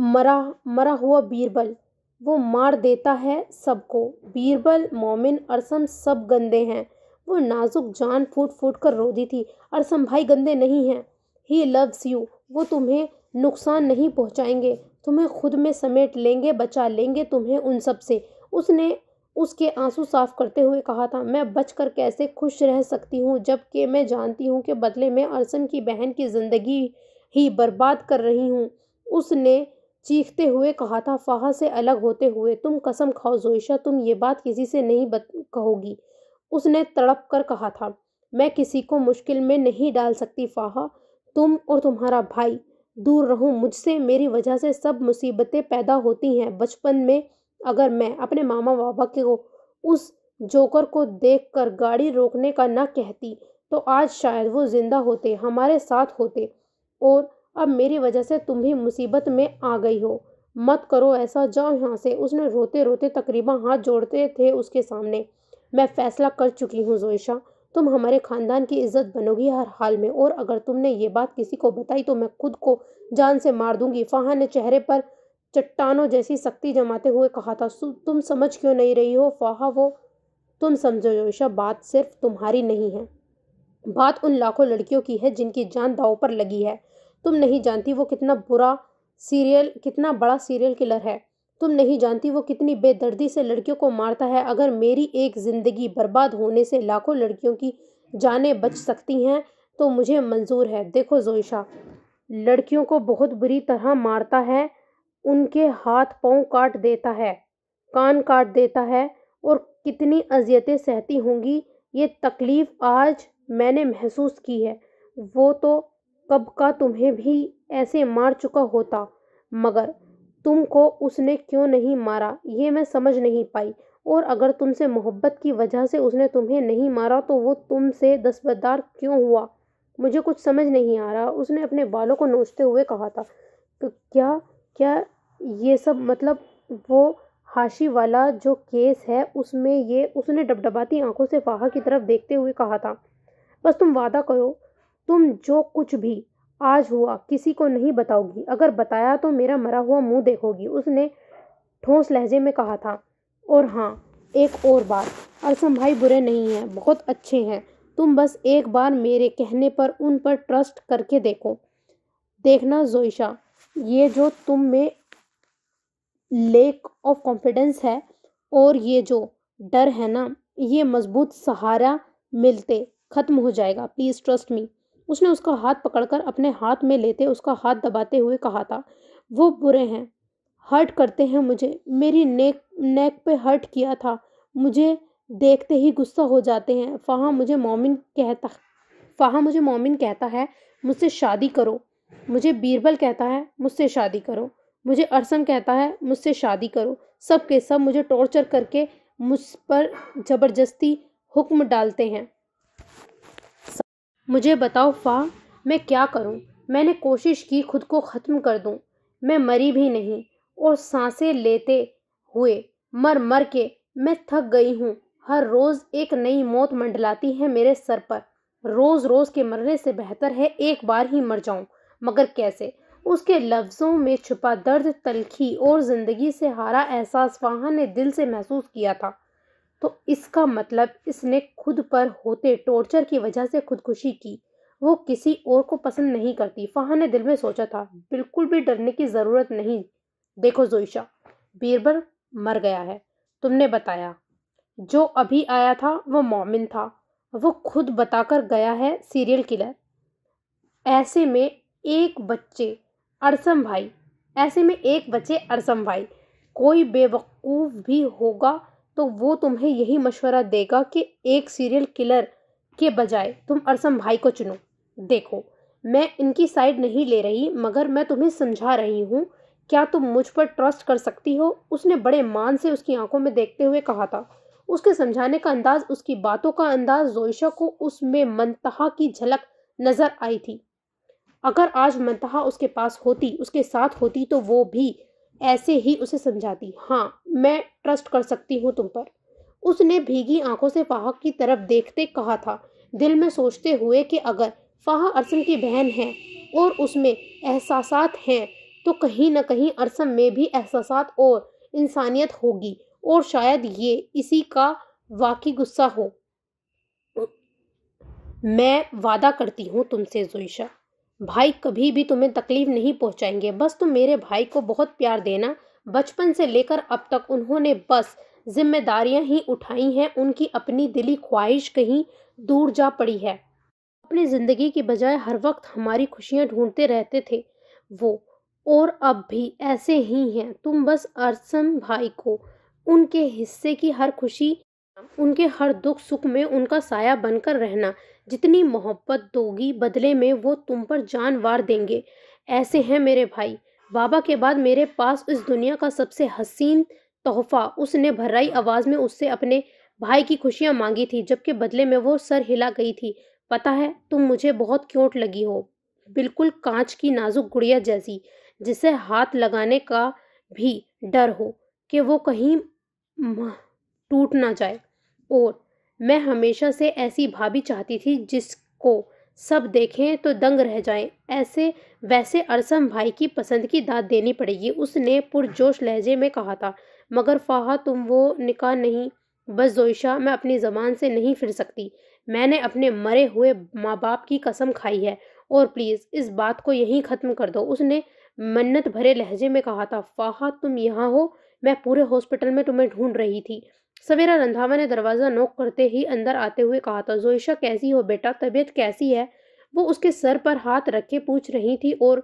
मरा मरा हुआ बीरबल वो मार देता है सबको बीरबल मोमिन अरसम सब गंदे हैं वो नाजुक जान फूट फूट कर रो दी थी अरसम भाई गंदे नहीं हैं ही लव्स यू वो तुम्हें नुकसान नहीं पहुंचाएंगे तुम्हें खुद में समेट लेंगे बचा लेंगे तुम्हें उन सब से उसने उसके आंसू साफ करते हुए कहा था मैं बच कर कैसे खुश रह सकती हूँ जबकि मैं जानती हूँ कि बदले में अरसन की बहन की ज़िंदगी ही बर्बाद कर रही हूँ उसने चीखते हुए कहा था फाह से अलग होते हुए तुम कसम खाओ जोइशा तुम ये बात किसी से नहीं बत कहोगी उसने तड़प कर कहा था मैं किसी को मुश्किल में नहीं डाल सकती फाहा तुम और तुम्हारा भाई दूर रहो मुझसे मेरी वजह से सब मुसीबतें पैदा होती हैं बचपन में अगर मैं अपने मामा बाबा के को उस जोकर को देख कर गाड़ी रोकने का ना कहती तो आज शायद वो जिंदा होते हमारे साथ होते और अब मेरी वजह से तुम भी मुसीबत में आ गई हो मत करो ऐसा जाओ यहाँ से उसने रोते रोते तकरीबन हाथ जोड़ते थे उसके सामने मैं फैसला कर चुकी हूँ जोइशा तुम हमारे खानदान की इज्जत बनोगी हर हाल में और अगर तुमने ये बात किसी को बताई तो मैं खुद को जान से मार दूंगी फ़ाहा ने चेहरे पर चट्टानों जैसी सख्ती जमाते हुए कहा था तुम समझ क्यों नहीं रही हो फ़ाहा वो तुम समझो जोशा बात सिर्फ तुम्हारी नहीं है बात उन लाखों लड़कियों की है जिनकी जान दाव पर लगी है तुम नहीं जानती वो कितना बुरा सीरियल कितना बड़ा सीरियल किलर है तुम नहीं जानती वो कितनी बेदर्दी से लड़कियों को मारता है अगर मेरी एक ज़िंदगी बर्बाद होने से लाखों लड़कियों की जानें बच सकती हैं तो मुझे मंजूर है देखो जोशा लड़कियों को बहुत बुरी तरह मारता है उनके हाथ पांव काट देता है कान काट देता है और कितनी अजियतें सहती होंगी ये तकलीफ़ आज मैंने महसूस की है वो तो कब का तुम्हें भी ऐसे मार चुका होता मगर तुमको उसने क्यों नहीं मारा ये मैं समझ नहीं पाई और अगर तुमसे मोहब्बत की वजह से उसने तुम्हें नहीं मारा तो वो तुमसे दस्बदार क्यों हुआ मुझे कुछ समझ नहीं आ रहा उसने अपने बालों को नोचते हुए कहा था तो क्या क्या ये सब मतलब वो हाशी वाला जो केस है उसमें ये उसने डबडबाती आंखों से फाहा की तरफ देखते हुए कहा था बस तुम वादा करो तुम जो कुछ भी आज हुआ किसी को नहीं बताओगी अगर बताया तो मेरा मरा हुआ मुंह देखोगी उसने ठोस लहजे में कहा था और हाँ एक और बात अरसम भाई बुरे नहीं हैं बहुत अच्छे हैं तुम बस एक बार मेरे कहने पर उन पर ट्रस्ट करके देखो देखना जोईशा ये जो तुम में लेक ऑफ कॉन्फिडेंस है और ये जो डर है ना ये मजबूत सहारा मिलते ख़त्म हो जाएगा प्लीज़ ट्रस्ट मी उसने उसका हाथ पकड़कर अपने हाथ में लेते उसका हाथ दबाते हुए कहा था वो बुरे हैं हर्ट करते हैं मुझे मेरी नेक नेक पे हर्ट किया था मुझे देखते ही गुस्सा हो जाते हैं फ़ाहा मुझे मोमिन कहता फ़ाहा मुझे मोमिन कहता है मुझसे शादी करो मुझे बीरबल कहता है मुझसे शादी करो मुझे अरसम कहता है मुझसे शादी करो सब के सब मुझे टॉर्चर करके मुझ पर ज़बरदस्ती हुक्म डालते हैं मुझे बताओ फ़ाह मैं क्या करूं मैंने कोशिश की खुद को ख़त्म कर दूं मैं मरी भी नहीं और सांसें लेते हुए मर मर के मैं थक गई हूँ हर रोज़ एक नई मौत मंडलाती है मेरे सर पर रोज़ रोज़ के मरने से बेहतर है एक बार ही मर जाऊं मगर कैसे उसके लफ्ज़ों में छुपा दर्द तलखी और ज़िंदगी से हारा एहसास वहाँ ने दिल से महसूस किया था तो इसका मतलब इसने खुद पर होते टॉर्चर की वजह से खुदकुशी की वो किसी और को पसंद नहीं करती फाहा ने दिल में सोचा था बिल्कुल भी डरने की ज़रूरत नहीं देखो जोईशा बीरबल मर गया है तुमने बताया जो अभी आया था वो मोमिन था वो खुद बताकर गया है सीरियल किलर ऐसे में एक बच्चे अरसम भाई ऐसे में एक बच्चे अरसम भाई कोई बेवकूफ़ भी होगा तो वो तुम्हें यही मशवरा देगा कि एक सीरियल किलर के बजाय तुम अरसम भाई को चुनो देखो मैं इनकी साइड नहीं ले रही मगर मैं तुम्हें समझा रही हूँ क्या तुम मुझ पर ट्रस्ट कर सकती हो उसने बड़े मान से उसकी आंखों में देखते हुए कहा था उसके समझाने का अंदाज उसकी बातों का अंदाज जोइशा को उसमें मनतहा की झलक नजर आई थी अगर आज मनतहा उसके पास होती उसके साथ होती तो वो भी ऐसे ही उसे समझाती हाँ मैं ट्रस्ट कर सकती हूँ तुम पर उसने भीगी आंखों से फाह की तरफ देखते कहा था दिल में सोचते हुए कि अगर फाह अरसम की बहन है और उसमें एहसास हैं तो कहीं ना कहीं अरसम में भी एहसास और इंसानियत होगी और शायद ये इसी का वाकई गुस्सा हो मैं वादा करती हूँ तुमसे जुइशा भाई कभी भी तुम्हें तकलीफ नहीं पहुंचाएंगे बस तुम मेरे भाई को बहुत प्यार देना बचपन से लेकर अब तक उन्होंने बस जिम्मेदारियां ही उठाई हैं उनकी अपनी दिली ख्वाहिश कहीं दूर जा पड़ी है अपनी ज़िंदगी की बजाय हर वक्त हमारी खुशियां ढूंढते रहते थे वो और अब भी ऐसे ही हैं तुम बस अरसम भाई को उनके हिस्से की हर खुशी उनके हर दुख सुख में उनका साया बनकर रहना जितनी मोहब्बत दोगी बदले में वो तुम पर जान वार देंगे ऐसे हैं मेरे भाई बाबा के बाद मेरे पास उस दुनिया का सबसे हसीन तोहफा उसने भर्राई आवाज़ में उससे अपने भाई की खुशियाँ मांगी थी जबकि बदले में वो सर हिला गई थी पता है तुम मुझे बहुत क्योंट लगी हो बिल्कुल कांच की नाजुक गुड़िया जैसी जिसे हाथ लगाने का भी डर हो कि वो कहीं टूट ना जाए और मैं हमेशा से ऐसी भाभी चाहती थी जिसको सब देखें तो दंग रह जाएं ऐसे वैसे अरसम भाई की पसंद की दाद देनी पड़ेगी उसने पुरजोश लहजे में कहा था मगर फाहा तुम वो निकाह नहीं बस जोईशा मैं अपनी ज़बान से नहीं फिर सकती मैंने अपने मरे हुए माँ बाप की कसम खाई है और प्लीज़ इस बात को यहीं ख़त्म कर दो उसने मन्नत भरे लहजे में कहा था फाहा तुम यहाँ हो मैं पूरे हॉस्पिटल में तुम्हें ढूंढ रही थी सवेरा रंधावा ने दरवाज़ा नोक करते ही अंदर आते हुए कहा था जोईशा कैसी हो बेटा तबीयत कैसी है वो उसके सर पर हाथ रखे पूछ रही थी और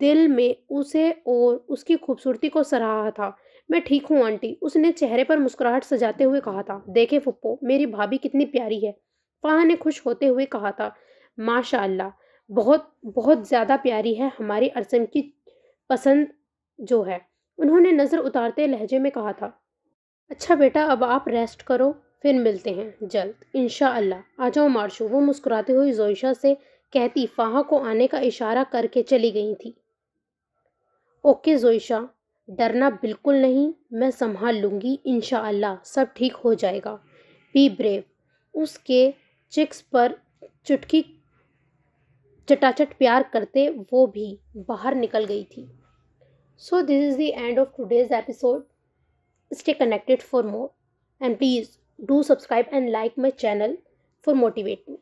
दिल में उसे और उसकी खूबसूरती को सराहा था मैं ठीक हूँ आंटी उसने चेहरे पर मुस्कुराहट सजाते हुए कहा था देखे फुप्पो मेरी भाभी कितनी प्यारी है फाह ने खुश होते हुए कहा था माशाल्लाह बहुत बहुत ज़्यादा प्यारी है हमारी अरसम की पसंद जो है उन्होंने नज़र उतारते लहजे में कहा था अच्छा बेटा अब आप रेस्ट करो फिर मिलते हैं जल्द इनशा आ जाओ मार्शू वो मुस्कुराती हुई जोईशा से कहती फाहा को आने का इशारा करके चली गई थी ओके जोईशा डरना बिल्कुल नहीं मैं संभाल लूँगी इनशा सब ठीक हो जाएगा बी ब्रेव उसके चिक्स पर चुटकी चटाचट प्यार करते वो भी बाहर निकल गई थी so this is the end of today's episode Stay connected for more and please do subscribe and like my channel for motivate me.